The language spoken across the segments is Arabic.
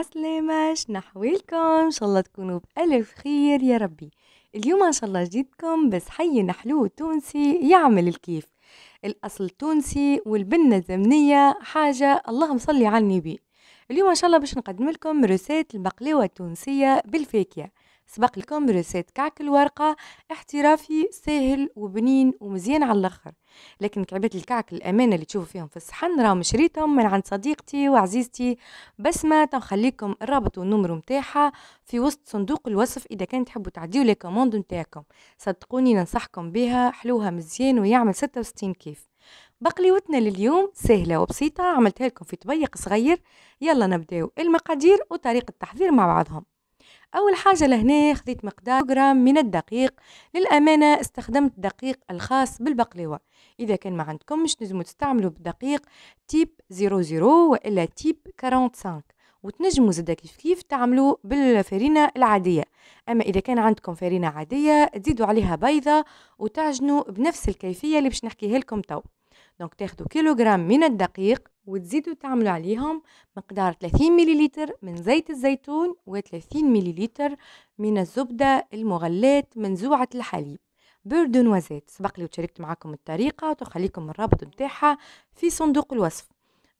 عسلامة شنحويلكم إن شاء الله تكونوا بألف خير يا ربي اليوم إن شاء الله جديدكم بس حي نحلو تونسي يعمل الكيف الأصل تونسي والبنة الزمنية حاجة اللهم صلي على النبي اليوم إن شاء الله باش نقدم لكم رسات المقلاوة التونسية بالفاكهة سبق لكم ريسيت كعك الورقة احترافي ساهل وبنين ومزيان على الاخر لكن كعبات الكعك الأمانة اللي تشوفوا فيهم في الصحن راهم شريتهم من عند صديقتي وعزيزتي بسمة تنخليكم الرابط والنمرو نتاعها في وسط صندوق الوصف إذا كان تحبوا تعديو لي كوموند متاعكم صدقوني ننصحكم بها حلوها مزيان ويعمل 66 كيف بقليوتنا لليوم سهلة وبسيطة عملتها لكم في طبيق صغير يلا نبداو المقادير وطريقة التحضير مع بعضهم أول حاجة لهنا خديت مقدار جرام من الدقيق للأمانة استخدمت الدقيق الخاص بالبقلوه إذا كان ما عندكمش تنجموا تستعملوا بدقيق تيب 00 وإلا تيب 45 وتنجموا زادا كيف كيف تعملوا بالفرينة العادية أما إذا كان عندكم فرينة عادية تزيدوا عليها بيضة وتعجنوا بنفس الكيفية اللي باش نحكيها لكم تو دونك تاخدوا كيلوغرام من الدقيق وتزيدوا تعملوا عليهم مقدار 30 ملل من زيت الزيتون و30 ملل من الزبدة المغلاة منزوعة الحليب بردون وزيت سبق لي وشاركت معاكم الطريقة وتخليكم الرابط بتاعها في صندوق الوصف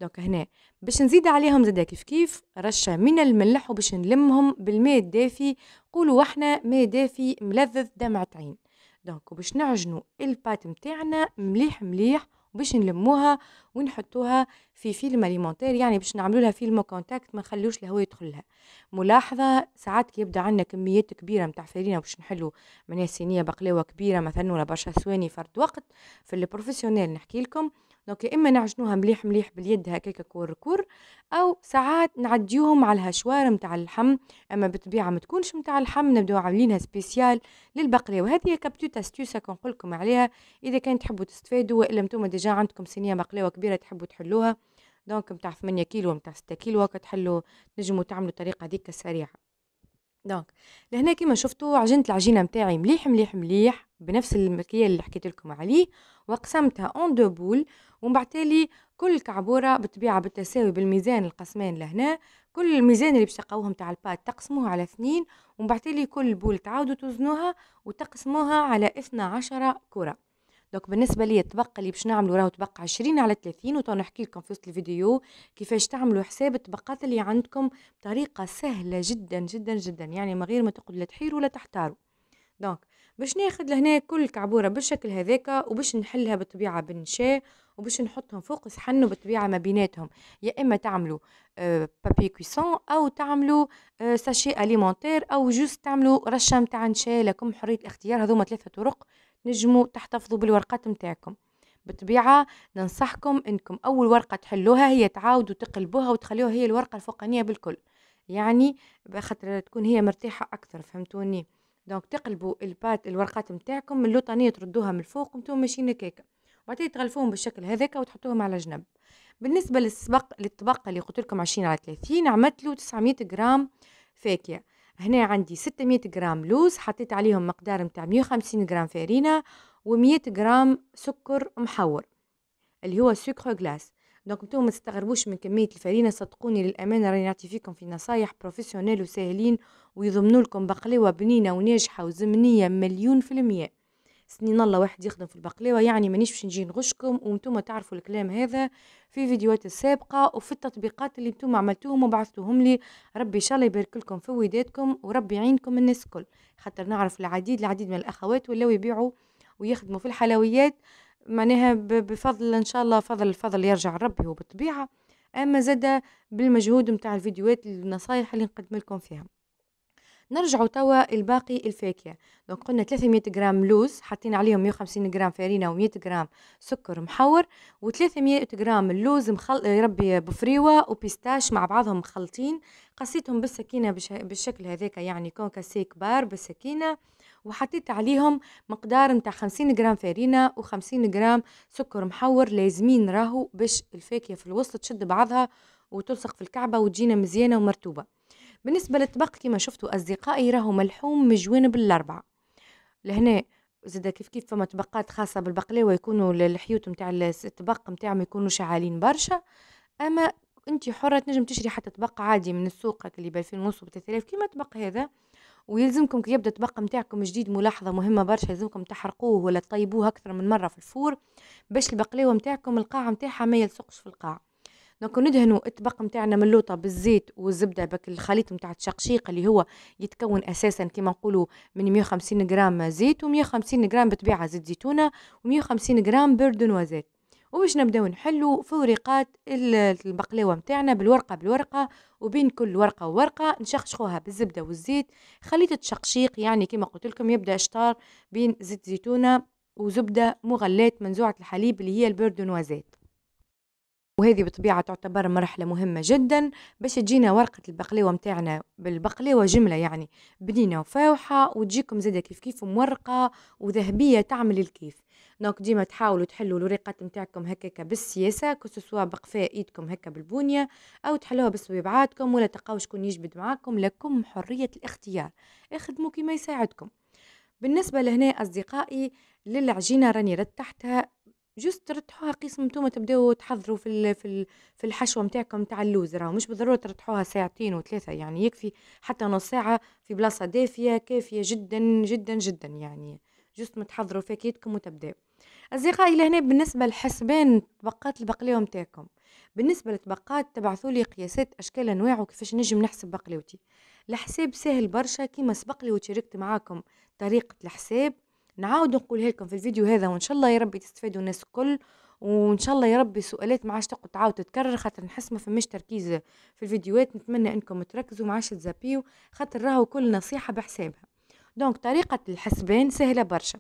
دوك هنا باش نزيد عليهم زادا كيف كيف رشة من الملح وباش نلمهم بالماء الدافي قولوا احنا ماء دافي ملذذ دمعة عين دونك وباش نعجنوا البات متاعنا مليح مليح وباش نلموها ونحطوها في فيلم اليمونتير يعني باش نعملوا لها فيلم كونتاكت ما نخلوش الهواء يدخل لها ملاحظه ساعات كي يبدا عندنا كميات كبيره نتاع فرينه باش نحلوا معناها صينيه بقلاوه كبيره مثلا ولا برشا ثواني فرد وقت في البروفيسيونيل نحكي لكم دونك يا اما نعجنوها مليح مليح باليد هكاك كور كور او ساعات نعديوهم على الهشوار نتاع اللحم اما بالطبيعه ما تكونش نتاع اللحم نبداو عاملينها سبيسيال للبقلاوه هذه كابتو تاستيوسا كنقول لكم عليها اذا كان تحبوا تستفادوا والا نتوما ديجا عندكم صينيه بقلاوه كبيره تحبوا تحلوها دونك نتاع 8 كيلو نتاع 6 كيلو تحلو تنجموا تعملوا الطريقه هذيك السريعه دونك لهنا كيما شفتوا عجنت العجينه نتاعي مليح مليح مليح بنفس المكيال اللي حكيت لكم عليه وقسمتها اون دو بول ومن بعد تالي كل كعبوره بالطبيعه بالتساوي بالميزان القسمان لهنا كل الميزان اللي باش تقاوهم تاع البات تقسموه على اثنين ومن بعد تالي كل بول تعاودوا توزنوها وتقسموها على اثنا عشرة كره دونك بالنسبه لي الطبق اللي باش نعملو راهو طبق 20 على 30 وتو نحكي لكم في وسط الفيديو كيفاش تعملوا حساب الطبقات اللي عندكم بطريقه سهله جدا جدا جدا يعني من غير ما تقعدوا لا تحيروا ولا تحتاروا دونك باش ناخذ لهنا كل كعبوره بالشكل هذاك وباش نحلها بالطبيعه بالنشا وباش نحطهم فوق صحن بالطبيعه ما بيناتهم يا اما تعملوا بابي كويسون او تعملوا ساشي اليمونتير او جوست تعملوا رشه نتاع نشا لكم حريه الاختيار هذوما ثلاثه طرق نجموا تحتفظوا بالورقات متاعكم بالطبيعة ننصحكم انكم اول ورقة تحلوها هي تعاودوا تقلبوها وتخليوها هي الورقة الفوقانية بالكل يعني بخاطر تكون هي مرتاحة اكثر فهمتوني دونك تقلبوا البات الورقات متاعكم من اللوطانية تردوها من الفوق وانتم ماشيين هكاكا وبعدين تغلفوهم بالشكل هذاك وتحطوهم على جنب بالنسبة للسبق للطبقة اللي قلت لكم عشرين على ثلاثين عملت له تسعمية غرام فاكهة هنا عندي 600 غرام لوز حطيت عليهم مقدار متاع 150 غرام فارينة و100 غرام سكر محور اللي هو سكر غلاس دونك نتوما ما تستغربوش من كميه الفارينه صدقوني للامانه راني نعطي فيكم في نصايح بروفيسيونيل وساهلين ويضمنوا لكم بقلاوه بنينه وناجحه وزمنيه مليون في المية سنين الله واحد يخدم في البقلاوه يعني مانيش باش نجي نغشكم وانتم تعرفوا الكلام هذا في فيديوهات السابقه وفي التطبيقات اللي انتم عملتوهم وبعثتوهم لي ربي ان شاء الله يبارك لكم في ويداتكم وربي يعينكم الناس الكل خاطر نعرف العديد العديد من الاخوات ولاو يبيعوا ويخدموا في الحلويات معناها بفضل ان شاء الله فضل الفضل يرجع ربي وبالطبيعه اما زاد بالمجهود نتاع الفيديوهات النصايح اللي نقدم لكم فيها نرجعوا توا الباقي الفاكهه دونك قلنا 300 غرام لوز حاطين عليهم 150 غرام فارينه و100 غرام سكر محور و300 غرام اللوز مخل... ربي بفريوه وبيستاش مع بعضهم مخلطين قصيتهم بالسكينه بش... بالشكل هذاك يعني كونكاسي كبار بالسكينه وحطيت عليهم مقدار متاع 50 غرام فارينه و50 غرام سكر محور لازمين راهو باش الفاكهه في الوسط تشد بعضها وتلصق في الكعبه وتجينا مزيانه ومرتوبه بالنسبه للطبق كما شفتوا اصدقائي راهو ملحوم جوانب بالاربعه لهنا زاد كيف كيف فما طبقات خاصه بالبقلاوه يكونوا الحيوت نتاع الطبق نتاعهم يكونوا شعالين برشا اما انت حره تنجم تشري حتى طبق عادي من السوق اللي ب 2000 ونص و 3000 كيما الطبق هذا ويلزمكم كي يبدا الطبق نتاعكم جديد ملاحظه مهمه برشا يلزمكم تحرقوه ولا تطيبوه اكثر من مره في الفور باش البقلاوه نتاعكم القاع نتاعها ما يلصقش في القاع دونك ندهنوا الطبق نتاعنا من اللوطه بالزيت والزبده بك الخليط نتاع الشقشيق اللي هو يتكون اساسا كما نقولوا من 150 غرام زيت و150 غرام بطبيعه زيت زيتونه و150 غرام برد نوازيت وباش نبداو نحلو فوريقات البقلاوه نتاعنا بالورقه بالورقه وبين كل ورقه وورقه نشخشخوها بالزبده والزيت خليط التشقشيق يعني كما قلت لكم يبدا شطار بين زيت زيتونه وزبده مغلات منزوعه الحليب اللي هي البردنوازات وهذه بطبيعة تعتبر مرحلة مهمة جدا باش تجينا ورقة البقلاوة متاعنا بالبقلاوة جملة يعني بنينة وفاوحة وتجيكم زادة كيف كيف مورقة وذهبية تعمل الكيف دونك ديما تحاولوا تحلوا الوريقات نتاعكم هكاك بالسياسه كسوا بقفاء ايدكم هكا بالبنيه او تحلوها بصبيبعاتكم ولا تلقاو شكون يجبد معاكم لكم حريه الاختيار اخدموا كيما يساعدكم بالنسبه لهنا اصدقائي للعجينه راني رتحتها جست ترتحوها قسم نتوما تبداو تحضروا في الـ في الـ في الحشوه نتاعكم تاع اللوز راهو مش بالضروره ترتحوها ساعتين وثلاثه يعني يكفي حتى نص ساعه في بلاصه دافيه كافيه جدا جدا جدا يعني جست متحضروا فاكهتكم وتبداو اصدقائي لهنا بالنسبه للحسبان طبقات البقلاوه نتاعكم بالنسبه للطبقات تبعثوا لي قياسات اشكال انواع وكيفاش نجم نحسب بقلاوتي الحساب سهل برشا كيما سبق لي وشاركت معاكم طريقه الحساب نعاود نقول لكم في الفيديو هذا وان شاء الله يا ربي تستفادوا الناس الكل وان شاء الله يا ربي سؤالات ما عادش تقعد تعاود تتكرر خاطر نحس ما فماش تركيز في الفيديوهات نتمنى انكم تركزوا ما عادش تزابيو خاطر راهو كل نصيحه بحسابها دونك طريقه الحسبان سهله برشا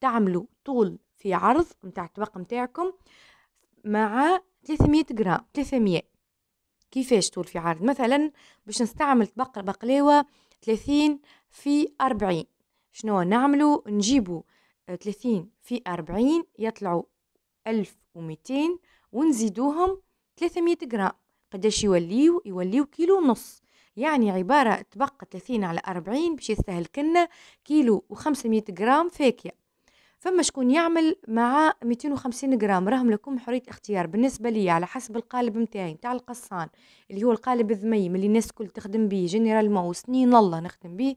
تعملوا طول في عرض نتاع الطبق نتاعكم مع 300 غرام 300 كيفاش طول في عرض مثلا باش نستعمل طبق بقلاوه 30 في 40 شنو نعملو نجيبو ثلاثين آه، في أربعين يطلعوا ألف وميتين ونزيدوهم ثلاثمية جرام قداش يوليو يوليو كيلو ونص يعني عبارة تبقى 30 على 40 باش يستاهل كنا كيلو و500 جرام فاكية فما شكون يعمل مع 250 جرام راهم لكم حرية اختيار بالنسبة لي على حسب القالب متاعي تاع القصان اللي هو القالب الذميم اللي الناس كل تخدم بيه جنرال ما وسنين الله نخدم بيه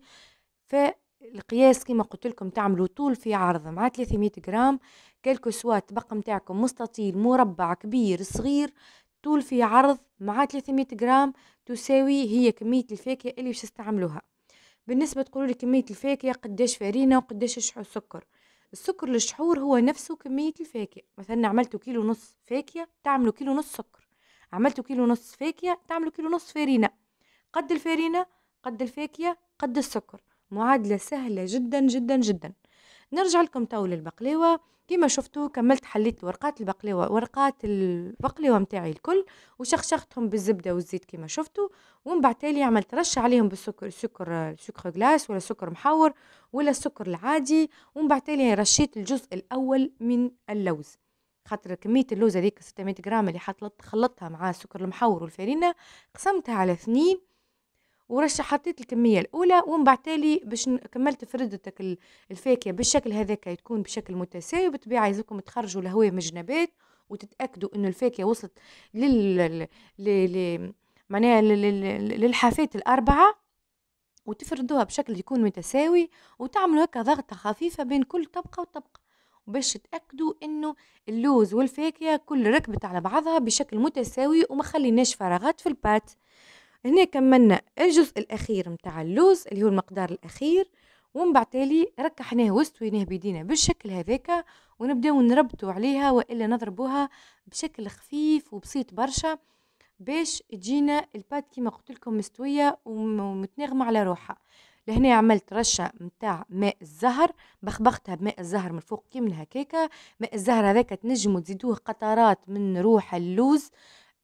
القياس كما قلت لكم تعملوا طول في عرض مع 300 جرام كالكو سوا الطبق نتاعكم مستطيل مربع كبير صغير طول في عرض مع 300 جرام تساوي هي كمية الفاكهة اللي باش تستعملوها بالنسبة تقولوا لي كمية الفاكهة قداش فرينة وقداش سكر السكر للشحور هو نفسه كمية الفاكهة مثلا عملتوا كيلو نص فاكهة تعملوا كيلو نص سكر عملتوا كيلو نص فاكهة تعملوا كيلو نص فرينة قد الفرينة قد الفاكهة قد السكر معادلة سهلة جدا جدا جدا نرجع لكم تو للبقلاوة كما شفتوا كملت حليت ورقات البقلاوة ورقات البقلاوة متاعي الكل وشخشختهم بالزبدة والزيت كما شفتوا ومن بعد تالي عملت رش عليهم بالسكر سكر سكر غلاس ولا سكر محور ولا السكر العادي ومن بعد تالي رشيت الجزء الأول من اللوز خاطر كمية اللوز هذيك 600 غرام اللي حطلت خلطتها مع السكر المحور والفرينة قسمتها على اثنين ورش حطيت الكمية الأولى ومن بعد تالي باش كملت فردتك الفاكهة بالشكل هذاك تكون بشكل متساوي بطبيعه يلزمكم تخرجوا الهواء من الجنبات وتتأكدوا إنه الفاكهة وصلت لل, ل... معناها للحافات الأربعة وتفردوها بشكل يكون متساوي وتعملوا هكا ضغطة خفيفة بين كل طبقة وطبقة باش تأكدوا إنه اللوز والفاكهة كل ركبت على بعضها بشكل متساوي وما خليناش فراغات في البات هنا كملنا الجزء الاخير متاع اللوز اللي هو المقدار الاخير ومن بعد تالي ركحناه واستويناه بيدينا بالشكل هذاك ونبداو نربطو عليها والا نضربوها بشكل خفيف وبسيط برشا باش تجينا البات كيما قلت لكم مستويه ومتناغمه على روحها لهنا عملت رشه متاع ماء الزهر بخبختها بماء الزهر من فوق كيما هكاكا ماء الزهر هذاك تنجموا تزيدوه قطرات من روح اللوز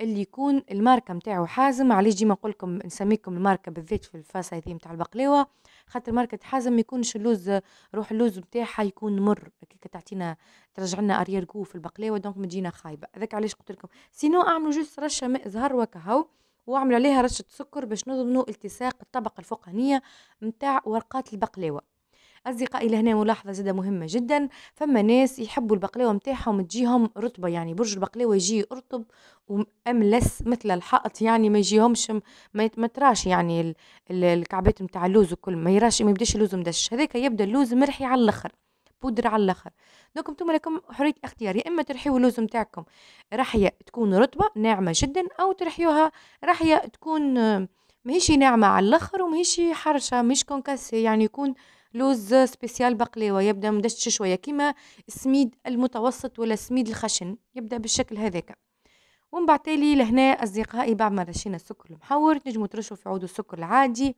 اللي يكون الماركه نتاعو حازم علاش ديما نقول لكم نسميكم الماركه بالذات في الفاصه هذه نتاع البقلاوه خاطر ماركه حازم ما يكونش اللوز روح اللوز نتاعها يكون مر كي تعطينا ترجع لنا اريير في البقلاوه دونك ما تجينا خايبه هذاك علاش قلت لكم سينو اعملوا جوست رشه ماء زهر وكهو واعمل عليها رشه سكر باش نضمنوا التصاق الطبقه الفوقانيه نتاع ورقات البقلاوه أصدقائي لهنا ملاحظة زادة مهمة جدا فما ناس يحبوا البقلاوة متاعهم تجيهم رطبة يعني برج البقلاوة يجي رطب واملس مثل الحائط يعني ما يجيهمش ما تراش يعني الكعبات متاع اللوز وكل ما يراش ما يبداش اللوز مدش هذاك يبدا اللوز مرحي على الاخر بودر على الاخر دوك نتوما لكم حريه الاختيار يا اما ترحيو اللوز نتاعكم راحيه تكون رطبه ناعمه جدا او ترحيوها راحيه تكون ماهيش ناعمه على الاخر وماهيش حرشه مش كونكاسي يعني يكون لوز سبيسيال بقليوه يبدأ مدشش شوية كيما السميد المتوسط ولا السميد الخشن يبدأ بالشكل هذاك ومن بعد تالي لهنا أصدقائي بعد ما رشينا السكر المحور نجمو ترشوا في عود السكر العادي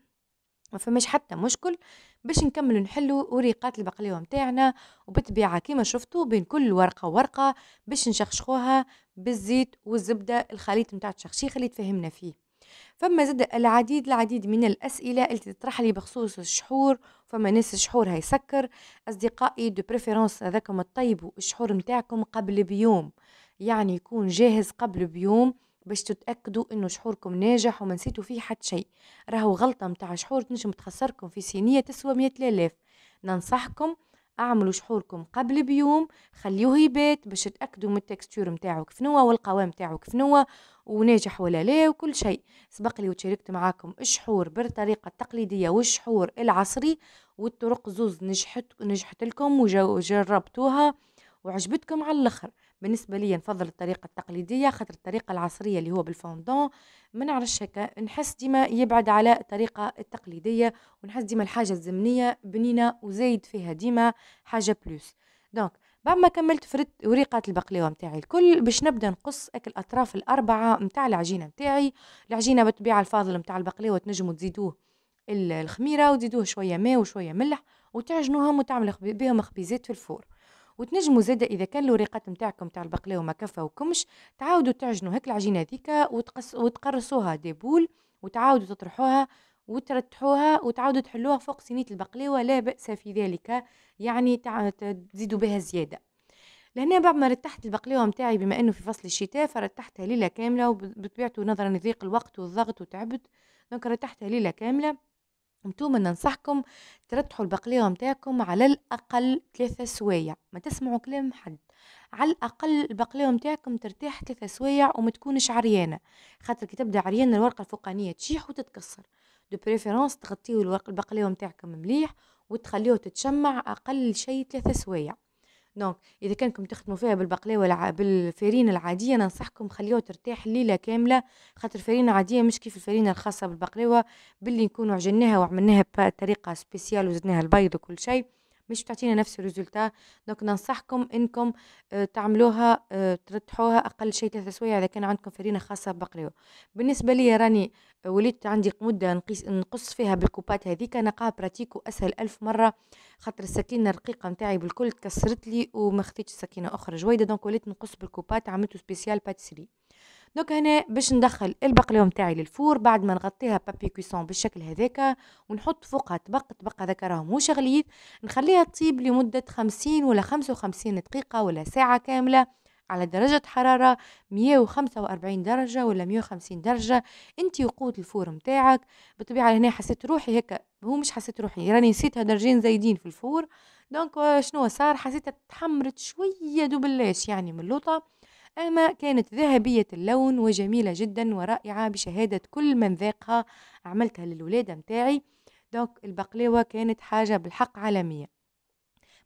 ما فماش حتى مشكل باش نكملو نحلو وريقات البقليوه نتاعنا وبالطبيعه كيما شفتوا بين كل ورقه ورقه باش نشخشخوها بالزيت والزبده الخليط نتاع التشخشيخ اللي تفهمنا فيه فما زاد العديد العديد من الاسئله التي تطرح لي بخصوص الشحور فما ناس شحورها يسكر أصدقائي دو بريفيرونس هذاكم تطيبوا الشحور متاعكم قبل بيوم يعني يكون جاهز قبل بيوم باش تتاكدوا انه شحوركم ناجح وما نسيتوا فيه حتى شيء راهو غلطه متاع شحور تنجم تخسركم في صينيه تسوى مية الاف ننصحكم اعملوا شحوركم قبل بيوم خليوه يبات باش تاكدوا من التكستور نتاعو كفنوه والقوام نتاعو كفنوه وناجح ولا لا وكل شيء سبق لي وتشاركت معاكم الشحور بالطريقه التقليديه والشحور العصري والطرق زوز نجحت نجحت لكم وجربتوها وعجبتكم على الاخر بالنسبه لي نفضل الطريقه التقليديه خاطر الطريقه العصريه اللي هو بالفوندون ما نعرفش هكا نحس ديما يبعد على الطريقه التقليديه ونحس ديما الحاجه الزمنيه بنينه وزايد فيها ديما حاجه بلوس دونك بعد ما كملت فردت وريقات البقلاوه نتاعي الكل باش نبدا نقص اكل الاطراف الاربعه نتاع العجينه نتاعي العجينه بالطبيعه الفاضل نتاع البقلاوه تنجموا تزيدوه الخميره وتزيدوه شويه ماء وشويه ملح وتعجنوهم وتعمل بهم خبيزات في الفور وتنجموا زاده اذا كان الوريقات نتاعكم تاع البقلاوه ما كفاوكمش تعاودوا تعجنوا هيك العجينه هذيك وتقص وتقرصوها دي بول وتعاودوا تطرحوها وترتحوها وتعاودوا تحلوها فوق صينيه البقلاوه لا باس في ذلك يعني تزيدوا بها زياده لهنا بعد ما رتحت البقلاوه نتاعي بما انه في فصل الشتاء فرتحتها ليله كامله وبطبيعته نظرا لضيق الوقت والضغط وتعبت دونك رتحتها ليله كامله انتم ننصحكم ترتحوا البقلية متاعكم على الأقل ثلاثة سوايع ما تسمعوا كلام حد على الأقل البقلية متاعكم ترتاح ثلاثة سوايع وما تكونش عريانة خاطر كي تبدا عريانة الورقة الفوقانية تشيح وتتكسر دو بريفيرونس تغطيو الورق البقلية متاعكم مليح وتخليوه تتشمع أقل شيء ثلاثة سوايع دونك اذا كانكم تخدموا فيها بالبقلاوه والع... بالفرينه العاديه ننصحكم خليوها ترتاح ليله كامله خاطر الفرينه العاديه مش كيف الفرينه الخاصه بالبقلاوه باللي نكونوا عجناها وعملناها بطريقه سبيسيال وزدناها البيض وكل شيء مش بتعطينا نفس الريزلتا دونك ننصحكم انكم آه، تعملوها آه، ترتحوها اقل شيء ثلاث سوايع اذا كان عندكم فرينه خاصه بقريو بالنسبه لي راني آه، وليت عندي مده نقيس نقص فيها بالكوبات هذيك نقاها براتيك واسهل ألف مره خاطر السكينه الرقيقه نتاعي بالكل تكسرت لي وما خديتش سكينه اخرى جويده دونك وليت نقص بالكوبات عملته سبيسيال باتسري دونك هنا باش ندخل البقلاوه نتاعي للفور بعد ما نغطيها بابي كويسون بالشكل هذاك ونحط فوقها طبق الطبق هذاك راه مو شغليت نخليها تطيب لمده 50 ولا 55 دقيقه ولا ساعه كامله على درجة حرارة 145 درجة ولا 150 درجة انت وقود الفور متاعك بالطبيعة هنا حسيت روحي هيك هو مش حسيت روحي راني نسيتها درجين زايدين في الفور دونك شنو صار حسيتها تحمرت شوية دوبلاش يعني من اللوطة أما كانت ذهبية اللون وجميلة جدا ورائعة بشهادة كل من ذاقها عملتها للولادة متاعي دوك البقلاوة كانت حاجة بالحق عالمية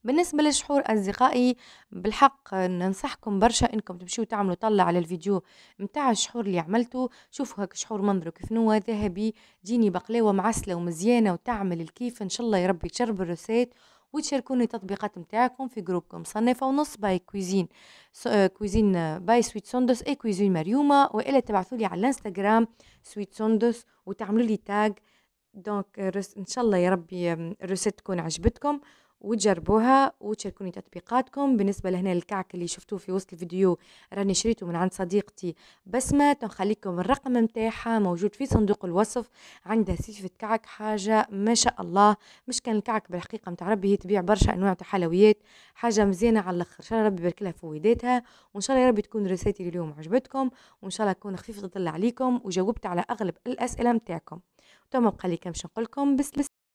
بالنسبه للشحور اصدقائي بالحق ننصحكم برشا انكم تمشوا تعملوا طلع على الفيديو متاع الشحور اللي عملته شوفوا هاك شحور منظره كثنوة ذهبي ديني بقلاوه معسله ومزيانه وتعمل الكيف ان شاء الله يا ربي تشرب الرسات وتشاركوني تطبيقات نتاعكم في جروبكم صنفة ونص باي كويزين آه، كويزين آه، باي سويت سوندوس اي كويزين مريومة والا تبعثوا لي على الانستغرام سويت سوندوس وتعملوا لي تاج دونك ان شاء الله يا ربي الريسيت تكون عجبتكم وتجربوها وتشاركوني تطبيقاتكم بالنسبه لهنا الكعك اللي شفتوه في وسط الفيديو راني شريته من عند صديقتي بسمه تنخليكم الرقم نتاعها موجود في صندوق الوصف عندها سيفة كعك حاجه ما شاء الله مش كان الكعك بالحقيقه نتاع ربي هي تبيع برشا انواع تاع حلويات حاجه مزيانه على الاخر ان شاء الله ربي يبارك لها في ويداتها وان شاء الله يا ربي تكون رسالتي اليوم عجبتكم وان شاء الله تكون خفيفه تطلع عليكم وجاوبت على اغلب الاسئله نتاعكم تو بقى لي كمش باش نقولكم بس بس